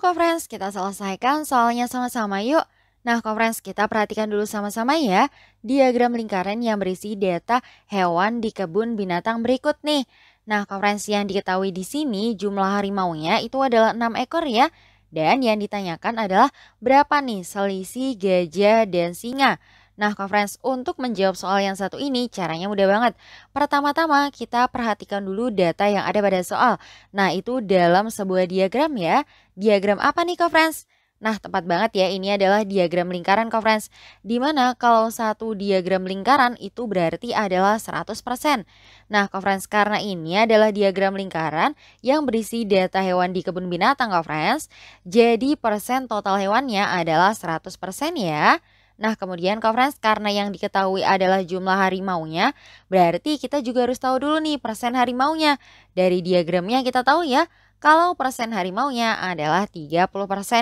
yuk friends kita selesaikan soalnya sama-sama yuk. Nah, co kita perhatikan dulu sama-sama ya diagram lingkaran yang berisi data hewan di kebun binatang berikut nih. Nah, co yang diketahui di sini jumlah harimaunya itu adalah 6 ekor ya. Dan yang ditanyakan adalah berapa nih selisih gajah dan singa. Nah, Kak Friends, untuk menjawab soal yang satu ini caranya mudah banget. Pertama-tama kita perhatikan dulu data yang ada pada soal. Nah, itu dalam sebuah diagram ya. Diagram apa nih Kak Friends? Nah, tepat banget ya, ini adalah diagram lingkaran Kak Friends. Dimana kalau satu diagram lingkaran itu berarti adalah 100%. Nah, Kak Friends, karena ini adalah diagram lingkaran yang berisi data hewan di kebun binatang Kak Friends, jadi persen total hewannya adalah 100% ya. Nah, kemudian conference karena yang diketahui adalah jumlah harimaunya, berarti kita juga harus tahu dulu nih persen harimaunya. Dari diagramnya kita tahu ya, kalau persen harimaunya adalah 30%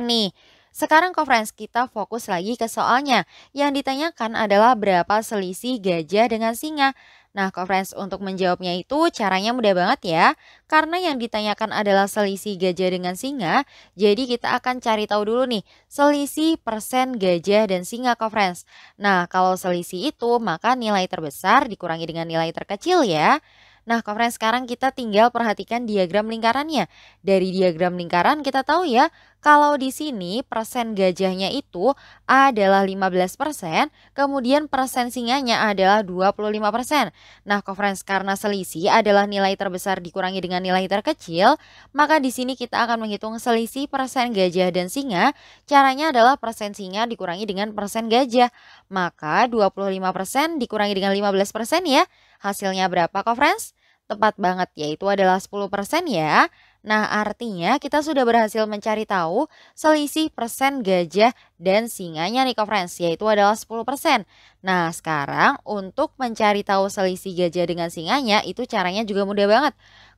nih. Sekarang conference kita fokus lagi ke soalnya. Yang ditanyakan adalah berapa selisih gajah dengan singa. Nah, conference untuk menjawabnya itu caranya mudah banget ya. Karena yang ditanyakan adalah selisih gajah dengan singa, jadi kita akan cari tahu dulu nih, selisih persen gajah dan singa conference. Nah, kalau selisih itu, maka nilai terbesar dikurangi dengan nilai terkecil ya. Nah, conference sekarang kita tinggal perhatikan diagram lingkarannya. Dari diagram lingkaran kita tahu ya, kalau di sini persen gajahnya itu adalah 15%, kemudian persen singanya adalah 25%. Nah, conference karena selisih adalah nilai terbesar dikurangi dengan nilai terkecil, maka di sini kita akan menghitung selisih persen gajah dan singa. Caranya adalah persen singa dikurangi dengan persen gajah. Maka 25% dikurangi dengan 15% ya. Hasilnya berapa, conference? Tepat banget, yaitu adalah 10% ya. Nah, artinya kita sudah berhasil mencari tahu selisih persen gajah dan singanya nih, friends, yaitu adalah 10%. Nah, sekarang untuk mencari tahu selisih gajah dengan singanya itu caranya juga mudah banget.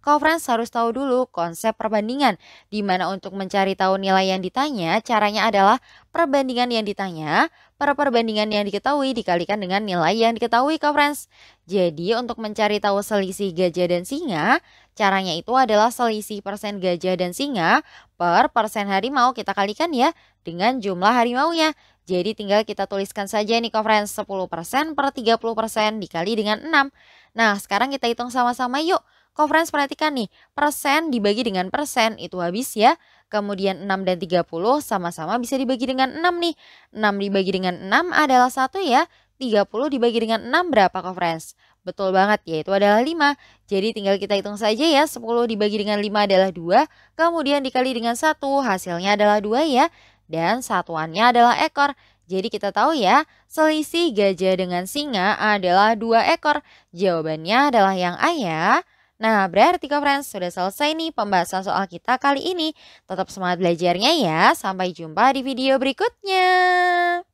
Friends harus tahu dulu konsep perbandingan, di mana untuk mencari tahu nilai yang ditanya caranya adalah perbandingan yang ditanya per perbandingan yang diketahui dikalikan dengan nilai yang diketahui ke friends. Jadi untuk mencari tahu selisih gajah dan singa, caranya itu adalah selisih persen gajah dan singa per persen harimau kita kalikan ya dengan jumlah harimaunya. Jadi tinggal kita tuliskan saja nih conference 10% per 30% dikali dengan 6. Nah sekarang kita hitung sama-sama yuk. Conference perhatikan nih, persen dibagi dengan persen itu habis ya. Kemudian 6 dan 30 sama-sama bisa dibagi dengan 6 nih. 6 dibagi dengan 6 adalah 1 ya. 30 dibagi dengan 6 berapa kok friends? Betul banget, ya itu adalah 5. Jadi tinggal kita hitung saja ya, 10 dibagi dengan 5 adalah 2, kemudian dikali dengan 1, hasilnya adalah 2 ya, dan satuannya adalah ekor. Jadi kita tahu ya, selisih gajah dengan singa adalah 2 ekor. Jawabannya adalah yang A ya. Nah, berarti kok friends, sudah selesai nih pembahasan soal kita kali ini. Tetap semangat belajarnya ya. Sampai jumpa di video berikutnya.